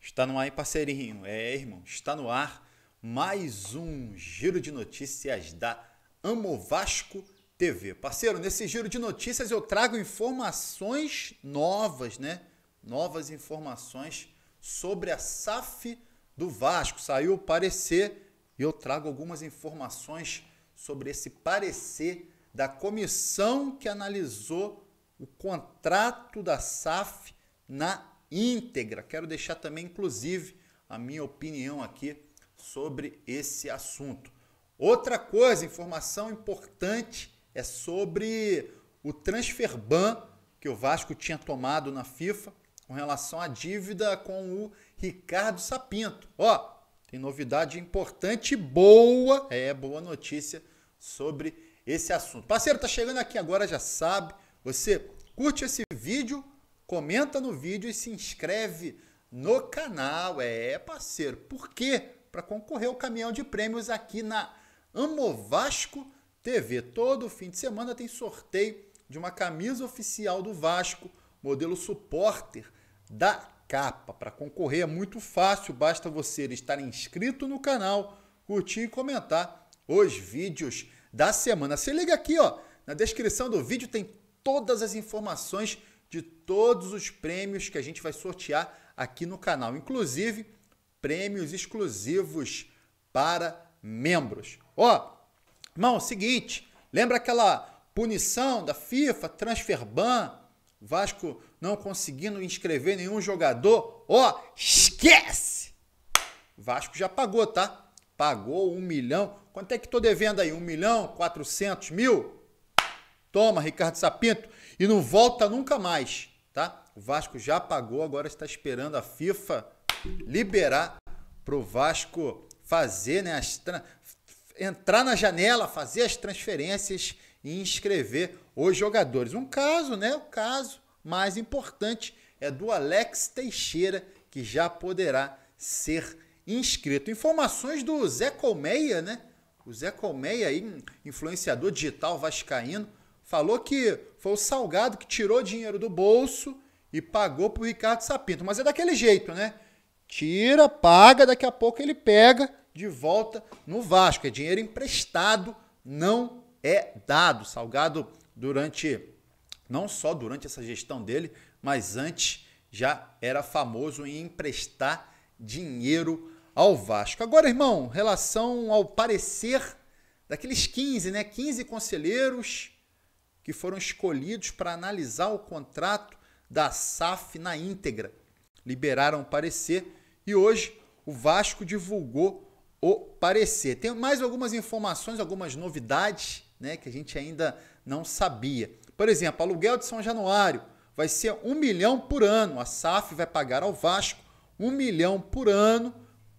Está no ar, parceirinho. É, irmão, está no ar mais um giro de notícias da Amo Vasco TV. Parceiro, nesse giro de notícias eu trago informações novas, né? Novas informações sobre a SAF do Vasco. Saiu o parecer e eu trago algumas informações sobre esse parecer da comissão que analisou o contrato da SAF na íntegra. Quero deixar também, inclusive, a minha opinião aqui sobre esse assunto. Outra coisa, informação importante, é sobre o transfer ban que o Vasco tinha tomado na FIFA com relação à dívida com o Ricardo Sapinto. Ó, tem novidade importante, boa, é boa notícia sobre esse assunto. Parceiro, tá chegando aqui agora, já sabe. Você curte esse vídeo, comenta no vídeo e se inscreve no canal. É, parceiro, por quê? Para concorrer ao caminhão de prêmios aqui na Amovasco TV. Todo fim de semana tem sorteio de uma camisa oficial do Vasco, modelo supporter da capa. Para concorrer é muito fácil, basta você estar inscrito no canal, curtir e comentar os vídeos da semana. Se liga aqui, ó, na descrição do vídeo tem todas as informações de todos os prêmios que a gente vai sortear aqui no canal, inclusive prêmios exclusivos para membros. Ó, irmão, é seguinte, lembra aquela punição da FIFA, transfer ban, Vasco não conseguindo inscrever nenhum jogador, ó, esquece! Vasco já pagou, tá? Pagou um milhão. Quanto é que tô devendo aí? Um milhão, quatrocentos mil? Toma, Ricardo Sapinto. E não volta nunca mais, tá? O Vasco já pagou, agora está esperando a FIFA liberar pro Vasco fazer, né, as entrar na janela, fazer as transferências e inscrever os jogadores. Um caso, né? O um caso mais importante é do Alex Teixeira, que já poderá ser inscrito. Informações do Zé Colmeia, né? O Zé Colmeia, aí, influenciador digital vascaíno, falou que foi o Salgado que tirou dinheiro do bolso e pagou para o Ricardo Sapinto. Mas é daquele jeito, né? Tira, paga, daqui a pouco ele pega de volta no Vasco. É dinheiro emprestado, não é dado. Salgado, durante não só durante essa gestão dele, mas antes já era famoso em emprestar dinheiro ao Vasco. Agora, irmão, relação ao parecer daqueles 15, né? 15 conselheiros que foram escolhidos para analisar o contrato da SAF na íntegra. Liberaram o parecer e hoje o Vasco divulgou o parecer. Tem mais algumas informações, algumas novidades, né, que a gente ainda não sabia. Por exemplo, aluguel de São Januário vai ser um milhão por ano. A SAF vai pagar ao Vasco um milhão por ano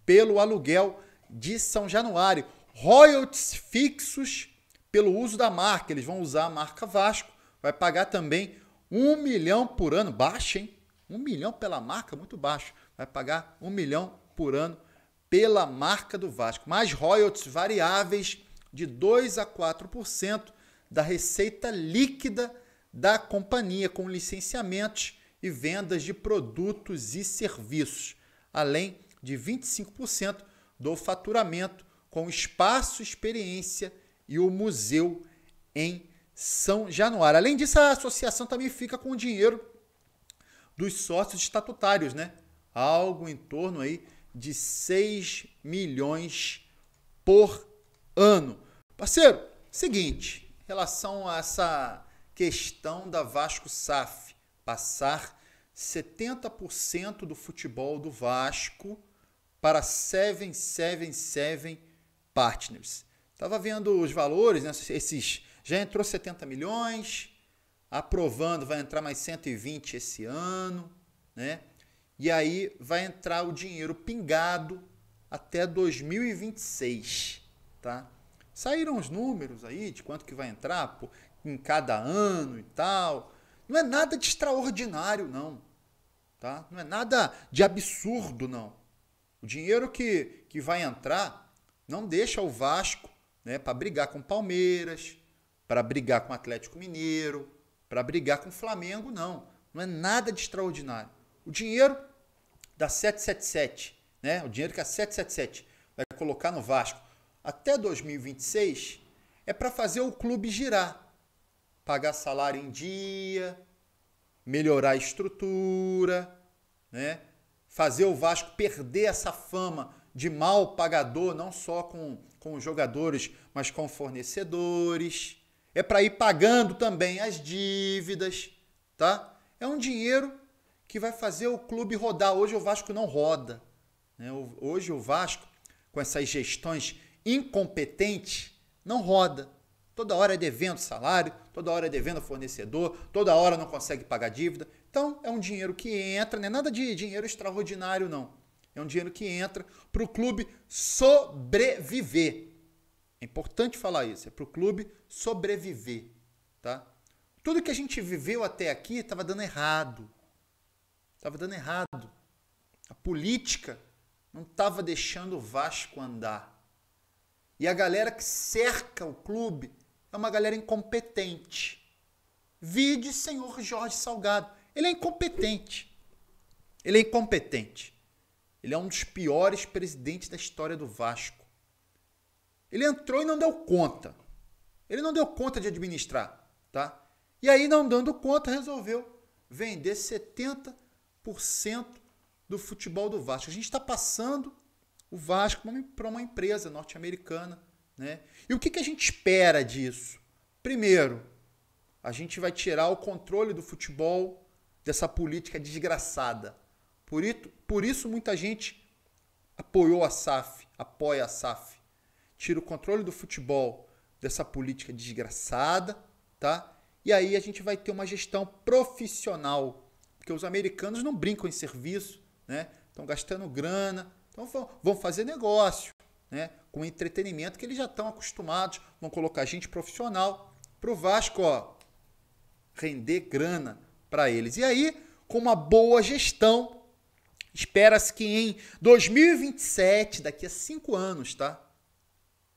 pelo aluguel de São Januário. Royalties fixos pelo uso da marca. Eles vão usar a marca Vasco. Vai pagar também um milhão por ano. Baixo, hein? Um milhão pela marca, muito baixo. Vai pagar um milhão por ano pela marca do Vasco. Mais royalties variáveis de 2 a 4% da receita líquida da companhia, com licenciamentos e vendas de produtos e serviços, além de 25% do faturamento com espaço experiência e o museu em São Januário. Além disso, a associação também fica com o dinheiro dos sócios estatutários, né? Algo em torno aí de 6 milhões por ano. Parceiro, seguinte, relação a essa questão da Vasco SAF passar 70% do futebol do Vasco para 777 Partners. Estava vendo os valores, né? esses já entrou 70 milhões, aprovando vai entrar mais 120 esse ano, né? E aí vai entrar o dinheiro pingado até 2026, tá? Saíram os números aí de quanto que vai entrar em cada ano e tal. Não é nada de extraordinário, não. Tá? Não é nada de absurdo, não. O dinheiro que, que vai entrar não deixa o Vasco né, para brigar com Palmeiras, para brigar com Atlético Mineiro, para brigar com Flamengo, não. Não é nada de extraordinário. O dinheiro da 777, né, o dinheiro que a 777 vai colocar no Vasco até 2026 é para fazer o clube girar, pagar salário em dia, melhorar a estrutura, né? fazer o Vasco perder essa fama de mal pagador, não só com, com os jogadores, mas com fornecedores. É para ir pagando também as dívidas, tá? É um dinheiro que vai fazer o clube rodar. Hoje o Vasco não roda. Né? Hoje o Vasco, com essas gestões incompetente não roda. Toda hora é devendo salário, toda hora é devendo fornecedor, toda hora não consegue pagar dívida. Então, é um dinheiro que entra, não é nada de dinheiro extraordinário, não. É um dinheiro que entra para o clube sobreviver. É importante falar isso, é para o clube sobreviver. Tá? Tudo que a gente viveu até aqui estava dando errado. Estava dando errado. A política não estava deixando o Vasco andar. E a galera que cerca o clube é uma galera incompetente. Vide senhor Jorge Salgado. Ele é incompetente. Ele é incompetente. Ele é um dos piores presidentes da história do Vasco. Ele entrou e não deu conta. Ele não deu conta de administrar, tá? E aí, não dando conta, resolveu vender 70% do futebol do Vasco. A gente está passando o Vasco para uma empresa norte-americana. Né? E o que, que a gente espera disso? Primeiro, a gente vai tirar o controle do futebol dessa política desgraçada. Por isso, por isso muita gente apoiou a SAF, apoia a SAF. Tira o controle do futebol dessa política desgraçada, tá? E aí a gente vai ter uma gestão profissional, porque os americanos não brincam em serviço, né? Estão gastando grana, então vão, fazer negócio, né? Com entretenimento que eles já estão acostumados, vão colocar gente profissional para o Vasco, ó, render grana para eles. E aí, com uma boa gestão, espera-se que em 2027, daqui a cinco anos, tá?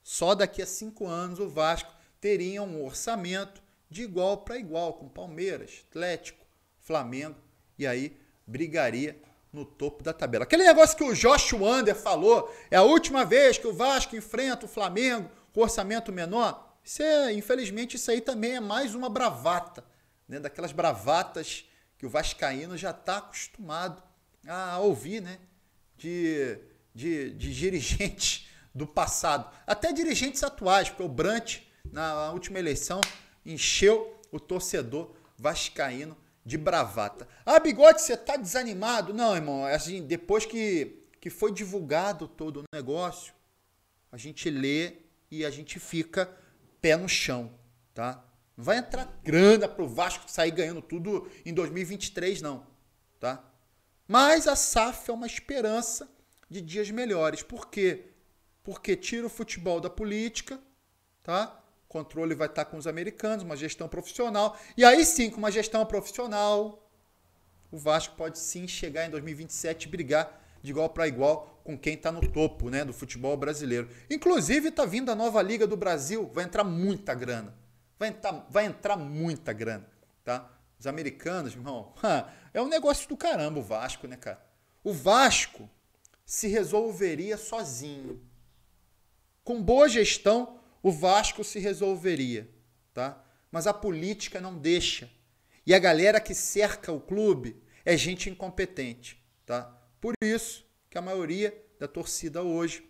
Só daqui a cinco anos o Vasco teria um orçamento de igual para igual com Palmeiras, Atlético, Flamengo e aí brigaria no topo da tabela. Aquele negócio que o Josh Wander falou, é a última vez que o Vasco enfrenta o Flamengo com orçamento menor. Isso é, infelizmente, isso aí também é mais uma bravata, né? daquelas bravatas que o vascaíno já está acostumado a ouvir, né? De, de, de dirigentes do passado, até dirigentes atuais, porque o Brant, na última eleição, encheu o torcedor vascaíno de bravata. Ah, Bigode, você tá desanimado? Não, irmão, é assim, depois que, que foi divulgado todo o negócio, a gente lê e a gente fica pé no chão, tá? Não vai entrar grana pro Vasco sair ganhando tudo em 2023, não, tá? Mas a SAF é uma esperança de dias melhores. Por quê? Porque tira o futebol da política, tá? controle vai estar com os americanos, uma gestão profissional. E aí sim, com uma gestão profissional, o Vasco pode sim chegar em 2027 e brigar de igual para igual com quem está no topo né, do futebol brasileiro. Inclusive, está vindo a nova Liga do Brasil, vai entrar muita grana. Vai entrar, vai entrar muita grana, tá? Os americanos, irmão, é um negócio do caramba o Vasco, né, cara? O Vasco se resolveria sozinho. Com boa gestão, o Vasco se resolveria, tá? Mas a política não deixa. E a galera que cerca o clube é gente incompetente, tá? Por isso que a maioria da torcida hoje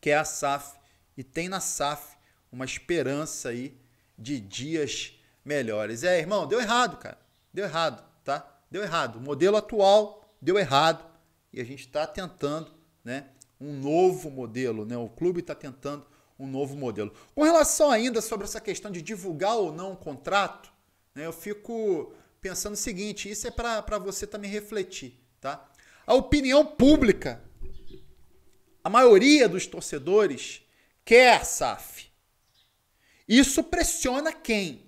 quer a SAF e tem na SAF uma esperança aí de dias melhores. É, irmão, deu errado, cara. Deu errado, tá? Deu errado. O modelo atual deu errado e a gente está tentando, né? Um novo modelo, né? O clube está tentando um novo modelo. Com relação ainda sobre essa questão de divulgar ou não o contrato, né, eu fico pensando o seguinte, isso é para você também refletir, tá? A opinião pública, a maioria dos torcedores quer a SAF. Isso pressiona quem?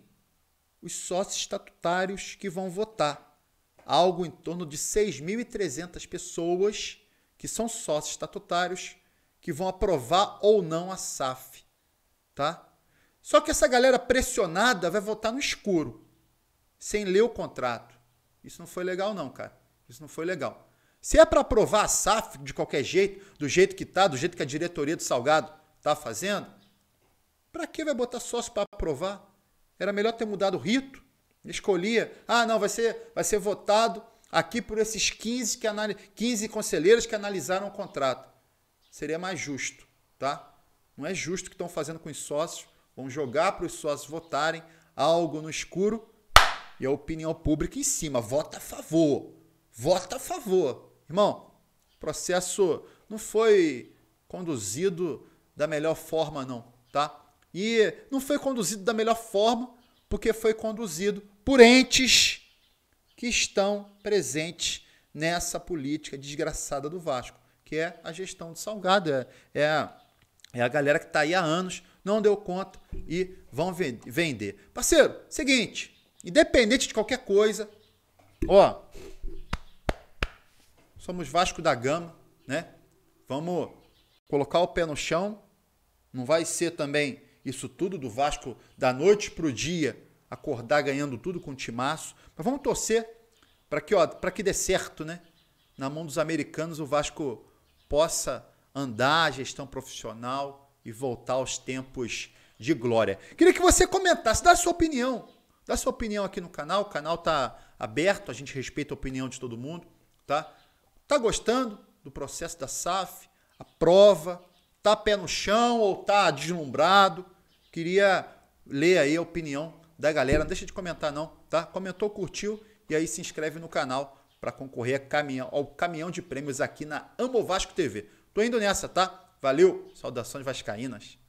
Os sócios estatutários que vão votar. Algo em torno de 6.300 pessoas que são sócios estatutários que vão aprovar ou não a SAF, tá? Só que essa galera pressionada vai votar no escuro, sem ler o contrato. Isso não foi legal não, cara. Isso não foi legal. Se é para aprovar a SAF de qualquer jeito, do jeito que tá, do jeito que a diretoria do Salgado tá fazendo, para que vai botar sócio para aprovar? Era melhor ter mudado o rito. Escolhia, ah, não, vai ser, vai ser votado aqui por esses 15, que 15 conselheiros que analisaram o contrato seria mais justo, tá? Não é justo o que estão fazendo com os sócios. Vão jogar para os sócios votarem algo no escuro e a opinião pública em cima. Vota a favor. Vota a favor. Irmão, o processo não foi conduzido da melhor forma, não, tá? E não foi conduzido da melhor forma porque foi conduzido por entes que estão presentes nessa política desgraçada do Vasco que é a gestão de salgado. É, é, é a galera que está aí há anos, não deu conta e vão vender. Parceiro, seguinte, independente de qualquer coisa, ó, somos Vasco da Gama, né? Vamos colocar o pé no chão. Não vai ser também isso tudo do Vasco da noite para o dia acordar ganhando tudo com o timaço. Mas vamos torcer para que, ó, para que dê certo, né? Na mão dos americanos o Vasco possa andar a gestão profissional e voltar aos tempos de glória. Queria que você comentasse, dá sua opinião. Dá sua opinião aqui no canal, o canal tá aberto, a gente respeita a opinião de todo mundo, tá? Tá gostando do processo da SAF, a prova, tá pé no chão ou tá deslumbrado? Queria ler aí a opinião da galera, não deixa de comentar não, tá? Comentou, curtiu e aí se inscreve no canal para concorrer caminhão, ao caminhão de prêmios aqui na Amo Vasco TV. Tô indo nessa, tá? Valeu, saudações vascaínas.